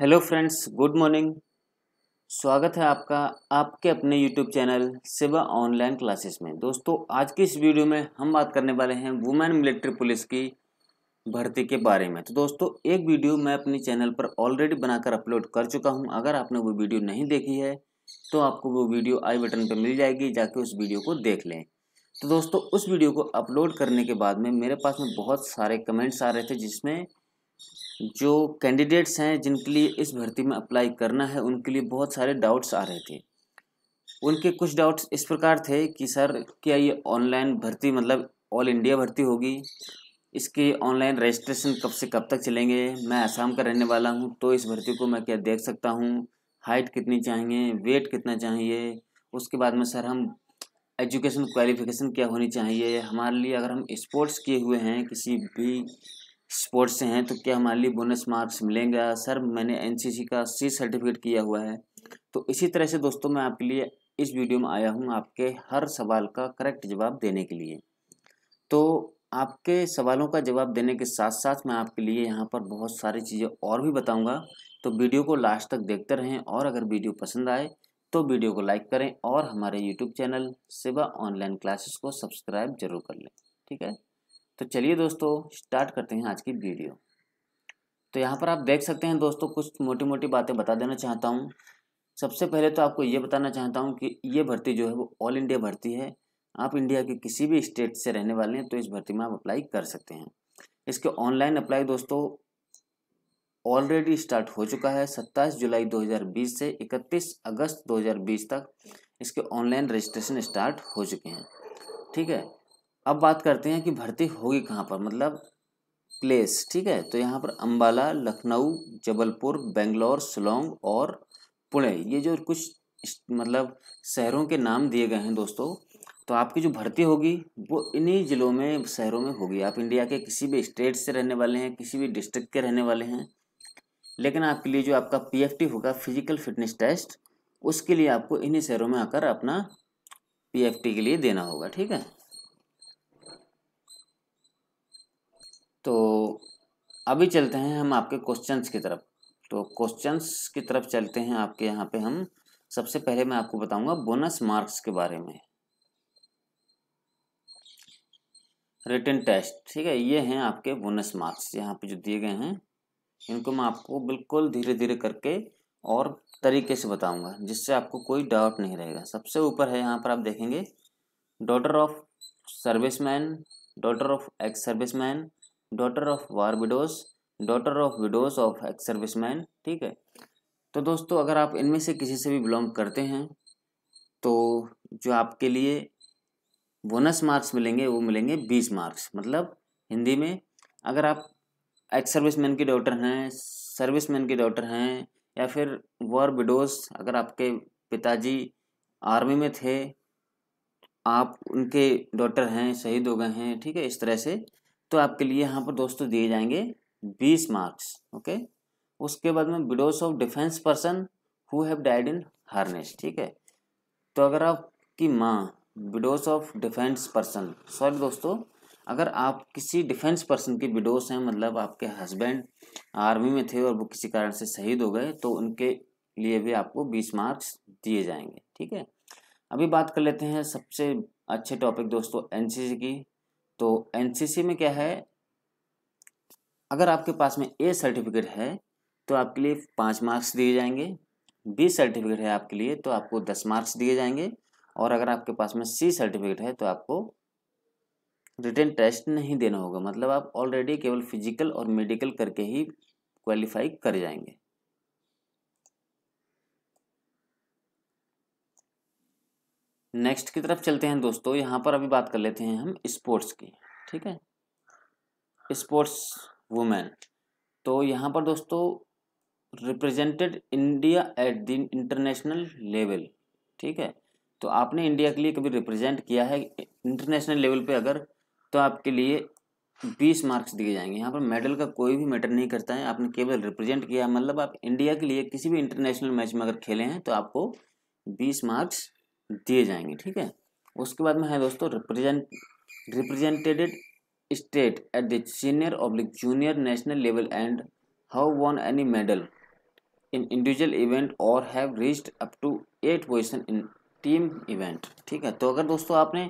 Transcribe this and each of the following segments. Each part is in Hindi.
हेलो फ्रेंड्स गुड मॉर्निंग स्वागत है आपका आपके अपने YouTube channel Siva online classes में दोस्तों आज की इस वीडियो में हम बात करने वाले हैं वुमेन मिलिट्री पुलिस की भर्ती के बारे में तो दोस्तों एक वीडियो मैं अपने चैनल पर ऑलरेडी बनाकर अपलोड कर चुका हूं अगर आपने वो वीडियो नहीं देखी है तो आपको वो वीडियो आई बटन पर मिल जाएगी जाके उस वीडियो को देख लें तो दोस्तों उस वीडियो को अपलोड करने के बाद में मेरे पास में बहुत सारे कमेंट्स आ रहे थे जिसमें जो कैंडिडेट्स हैं जिनके लिए इस भर्ती में अप्लाई करना है उनके लिए बहुत सारे डाउट्स आ रहे थे उनके कुछ डाउट्स इस प्रकार थे कि सर क्या ये ऑनलाइन भर्ती मतलब ऑल इंडिया भर्ती होगी इसके ऑनलाइन रजिस्ट्रेशन कब से कब तक चलेंगे मैं आसाम का रहने वाला हूँ तो इस भर्ती को मैं क्या देख सकता हूँ हाइट कितनी चाहिए वेट कितना चाहिए उसके बाद में सर हम एजुकेशन क्वालिफिकेशन क्या होनी चाहिए हमारे लिए अगर हम स्पोर्ट्स किए हुए हैं किसी भी स्पोर्ट्स से हैं तो क्या हमारे लिए बोनस मार्क्स मिलेंगे हाँ सर मैंने एनसीसी का सी सर्टिफिकेट किया हुआ है तो इसी तरह से दोस्तों मैं आपके लिए इस वीडियो में आया हूँ आपके हर सवाल का करेक्ट जवाब देने के लिए तो आपके सवालों का जवाब देने के साथ साथ मैं आपके लिए यहाँ पर बहुत सारी चीज़ें और भी बताऊँगा तो वीडियो को लास्ट तक देखते रहें और अगर वीडियो पसंद आए तो वीडियो को लाइक करें और हमारे YouTube channel Seva online classes को सब्सक्राइब जरूर कर लें ठीक है तो चलिए दोस्तों स्टार्ट करते हैं आज की वीडियो तो यहाँ पर आप देख सकते हैं दोस्तों कुछ मोटी मोटी बातें बता देना चाहता हूँ सबसे पहले तो आपको ये बताना चाहता हूँ कि ये भर्ती जो है वो ऑल इंडिया भर्ती है आप इंडिया के किसी भी स्टेट से रहने वाले हैं तो इस भर्ती में आप अप्लाई कर सकते हैं इसके ऑनलाइन अप्लाई दोस्तों ऑलरेडी स्टार्ट हो चुका है 27 जुलाई 2020 से 31 अगस्त 2020 तक इसके ऑनलाइन रजिस्ट्रेशन स्टार्ट हो चुके हैं ठीक है अब बात करते हैं कि भर्ती होगी कहाँ पर मतलब प्लेस ठीक है तो यहाँ पर अम्बाला लखनऊ जबलपुर बेंगलोर सिलोंग और पुणे ये जो कुछ मतलब शहरों के नाम दिए गए हैं दोस्तों तो आपकी जो भर्ती होगी वो इन्हीं ज़िलों में शहरों में होगी आप इंडिया के किसी भी स्टेट से रहने वाले हैं किसी भी डिस्ट्रिक्ट के रहने वाले हैं लेकिन आपके लिए जो आपका पीएफटी होगा फिजिकल फिटनेस टेस्ट उसके लिए आपको इन्हीं शहरों में आकर अपना पीएफटी के लिए देना होगा ठीक है तो अभी चलते हैं हम आपके क्वेश्चंस की तरफ तो क्वेश्चंस की तरफ चलते हैं आपके यहाँ पे हम सबसे पहले मैं आपको बताऊंगा बोनस मार्क्स के बारे में रिटर्न टेस्ट ठीक है ये हैं आपके बोनस मार्क्स यहाँ पे जो दिए गए हैं इनको मैं आपको बिल्कुल धीरे धीरे करके और तरीके से बताऊंगा जिससे आपको कोई डाउट नहीं रहेगा सबसे ऊपर है यहाँ पर आप देखेंगे daughter of serviceman daughter of ex serviceman daughter of war widows daughter of widows of ex serviceman ठीक है तो दोस्तों अगर आप इनमें से किसी से भी बिलोंग करते हैं तो जो आपके लिए बोनस मार्क्स मिलेंगे वो मिलेंगे बीस मार्क्स मतलब हिंदी में अगर आप एक्स सर्विस मैन के डॉटर हैं सर्विस मैन के डॉटर हैं या फिर वॉर विडोज अगर आपके पिताजी आर्मी में थे आप उनके डॉटर हैं शहीद हो गए हैं ठीक है इस तरह से तो आपके लिए यहाँ पर दोस्तों दिए जाएंगे बीस मार्क्स ओके उसके बाद में widows of defence person who have died in harness ठीक है तो अगर आपकी माँ widows of defence person sorry दोस्तों अगर आप किसी डिफेंस पर्सन की विडोज हैं मतलब आपके हस्बैंड आर्मी में थे और वो किसी कारण से शहीद हो गए तो उनके लिए भी आपको बीस मार्क्स दिए जाएंगे ठीक है अभी बात कर लेते हैं सबसे अच्छे टॉपिक दोस्तों एनसीसी की तो एनसीसी में क्या है अगर आपके पास में ए सर्टिफिकेट है तो आपके लिए पाँच मार्क्स दिए जाएंगे बी सर्टिफिकेट है आपके लिए तो आपको दस मार्क्स दिए जाएंगे और अगर आपके पास में सी सर्टिफिकेट है तो आपको रिटर्न टेस्ट नहीं देना होगा मतलब आप ऑलरेडी केवल फिजिकल और मेडिकल करके ही क्वालिफाई कर जाएंगे नेक्स्ट की तरफ चलते हैं दोस्तों यहाँ पर अभी बात कर लेते हैं हम स्पोर्ट्स की ठीक है स्पोर्ट्स वुमेन तो यहाँ पर दोस्तों represented India at the international level ठीक है तो आपने इंडिया के लिए कभी रिप्रेजेंट किया है इंटरनेशनल लेवल पे अगर तो आपके लिए बीस मार्क्स दिए जाएंगे यहाँ पर मेडल का कोई भी मैटर नहीं करता है आपने केवल रिप्रेजेंट किया मतलब आप इंडिया के लिए किसी भी इंटरनेशनल मैच में अगर खेले हैं तो आपको बीस मार्क्स दिए जाएंगे ठीक है उसके बाद में है दोस्तों represent represented state at the senior oblique junior national level and have won any medal in individual event और have reached up to eight position in team event ठीक है तो अगर दोस्तों आपने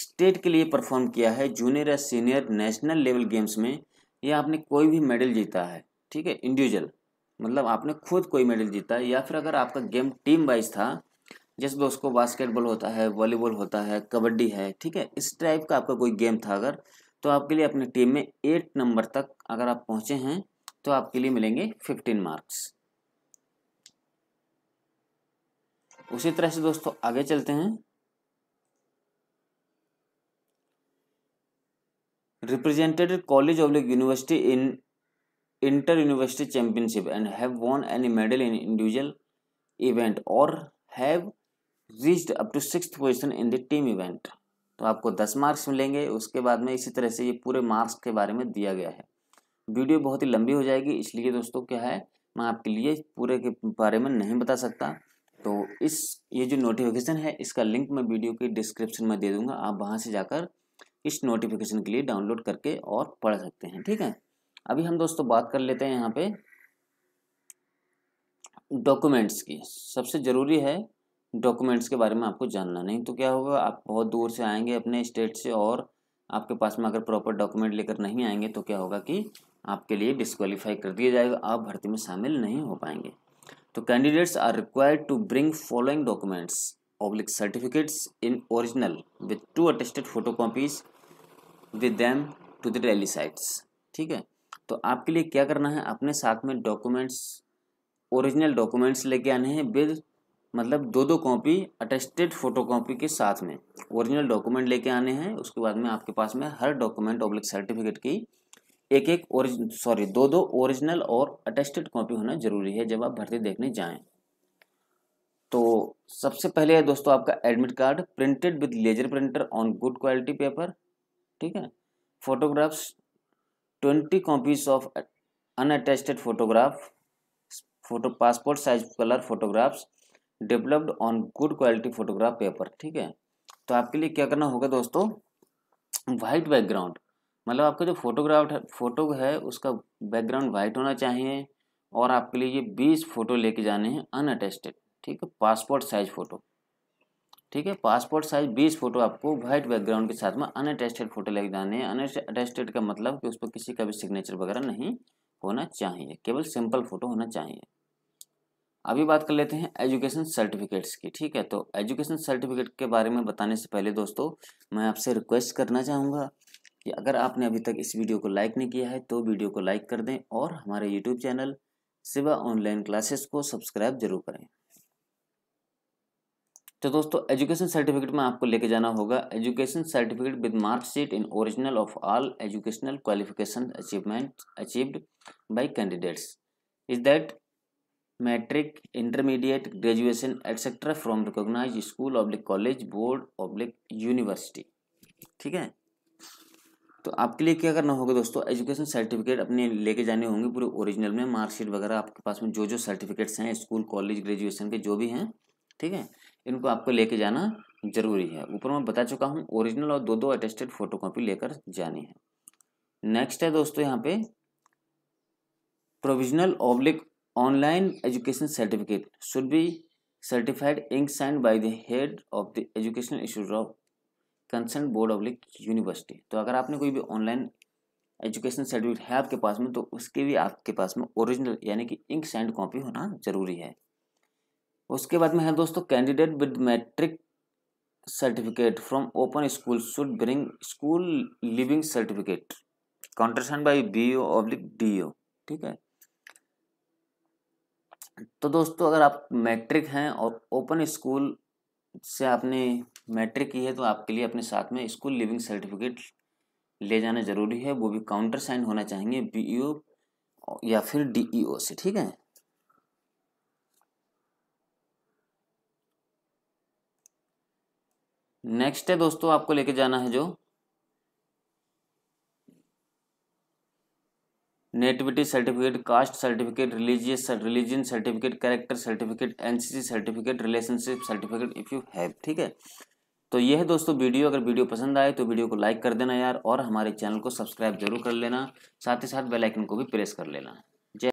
स्टेट के लिए परफॉर्म किया है जूनियर या सीनियर नेशनल लेवल गेम्स में या आपने कोई भी मेडल जीता है ठीक है इंडिविजुअल मतलब आपने खुद कोई मेडल जीता है या फिर अगर आपका गेम टीम वाइज था जैसे दोस्त बास्केटबॉल होता है वॉलीबॉल होता है कबड्डी है ठीक है इस टाइप का आपका कोई गेम था अगर तो आपके लिए अपनी टीम में एट नंबर तक अगर आप पहुंचे हैं तो आपके लिए मिलेंगे फिफ्टीन मार्क्स उसी तरह से दोस्तों आगे चलते हैं represented college oblique university in inter university championship and have won any medal in individual event और have reached up to six position in the team event तो आपको दस मार्क्स मिलेंगे उसके बाद में इसी तरह से ये पूरे मार्क्स के बारे में दिया गया है वीडियो बहुत ही लंबी हो जाएगी इसलिए दोस्तों क्या है मैं आपके लिए पूरे के बारे में नहीं बता सकता तो इस ये जो नोटिफिकेशन है इसका लिंक मैं वीडियो के डिस्क्रिप्शन में दे दूंगा आप वहाँ से जाकर इस नोटिफिकेशन के लिए डाउनलोड करके और पढ़ सकते हैं ठीक है अभी हम दोस्तों बात कर लेते हैं यहाँ पे डॉक्यूमेंट्स की सबसे ज़रूरी है डॉक्यूमेंट्स के बारे में आपको जानना नहीं तो क्या होगा आप बहुत दूर से आएंगे अपने स्टेट से और आपके पास में अगर प्रॉपर डॉक्यूमेंट लेकर नहीं आएंगे तो क्या होगा कि आपके लिए डिस्कालीफाई कर दिया जाएगा आप भर्ती में शामिल नहीं हो पाएंगे तो candidates are required to bring following documents public certificates in original with two attested photo copies with them to the daily sites ठीक है तो आपके लिए क्या करना है अपने साथ में डॉक्यूमेंट्स ओरिजिनल डॉक्यूमेंट्स लेके आने हैं विद मतलब दो दो कॉपी अटेस्टेड फोटोकॉपी के साथ में ओरिजिनल डॉक्यूमेंट लेके आने हैं उसके बाद में आपके पास में हर डॉक्यूमेंट ऑब्लिक सर्टिफिकेट की एक एक सॉरी दो दो ओरिजिनल और अटेस्टेड कॉपी होना जरूरी है जब आप भर्ती देखने जाएं तो सबसे पहले है दोस्तों आपका admit card printed with laser printer on good quality paper ठीक है photographs twenty copies of unattested photograph photo passport size colour photographs developed on good quality photograph paper ठीक है तो आपके लिए क्या करना होगा दोस्तों वाइट बैकग्राउंड मतलब आपका जो फोटोग्राफ फोटो है उसका बैकग्राउंड वाइट होना चाहिए और आपके लिए ये बीस फोटो लेके जाने हैं अनअटेस्टेड ठीक है पासपोर्ट साइज फोटो ठीक है पासपोर्ट साइज बीस फोटो आपको वाइट बैकग्राउंड के साथ में अनअटेस्टेड फोटो लेके जाने हैं अनअटेस्टेड का मतलब कि उस पर किसी का भी सिग्नेचर वगैरह नहीं होना चाहिए केवल सिंपल फोटो होना चाहिए अभी बात कर लेते हैं एजुकेशन सर्टिफिकेट्स की ठीक है तो एजुकेशन सर्टिफिकेट के बारे में बताने से पहले दोस्तों मैं आपसे रिक्वेस्ट करना चाहूँगा कि अगर आपने अभी तक इस वीडियो को लाइक नहीं किया है तो वीडियो को लाइक कर दें और हमारे YouTube channel Siva online classes को सब्सक्राइब जरूर करें तो दोस्तों एजुकेशन सर्टिफिकेट में आपको लेके जाना होगा education certificate with marksheet in original of all educational qualification achievement achieved by candidates is that matric intermediate graduation etcetera from recognise school oblique college board oblique university ठीक है तो आपके लिए क्या करना होगा दोस्तों एजुकेशन सर्टिफिकेट अपने लेके जाने होंगे पूरे ओरिजिनल में मार्कशीट वगैरह आपके पास में जो जो सर्टिफिकेट्स हैं स्कूल कॉलेज ग्रेजुएशन के जो भी हैं ठीक है इनको आपको लेके जाना जरूरी है ऊपर मैं बता चुका हूँ ओरिजिनल और दो दो अटेस्टेड कॉपी लेकर जानी है नेक्स्ट है दोस्तों यहाँ पे provisional oblique online education certificate should be certified ink sign by the head of the education institute of concern board oblique university तो अगर आपने कोई भी ऑनलाइन एजुकेशन सर्टिफिकेट है आपके पास में तो उसके भी आपके पास में ओरिजिनल यानी कि इंक साइंड कॉपी होना जरूरी है उसके बाद में है दोस्तों candidate with matric certificate from open school should bring school leaving certificate countersign by B O oblique D O ठीक है तो दोस्तों अगर आप मैट्रिक हैं और ओपन स्कूल से आपने मैट्रिक की है तो आपके लिए अपने साथ में स्कूल लिविंग सर्टिफिकेट ले जाना ज़रूरी है वो भी काउंटर साइन होना चाहेंगे बी या फिर डी से ठीक है नेक्स्ट है दोस्तों आपको लेके जाना है जो nativity certificate caste certificate religious religion certificate character certificate NCC certificate relationship certificate if you have ठीक है तो यह है दोस्तों वीडियो अगर वीडियो पसंद आए तो वीडियो को लाइक कर देना यार और हमारे चैनल को सब्सक्राइब जरूर कर लेना साथ ही साथ बेलाइकन को भी प्रेस कर लेना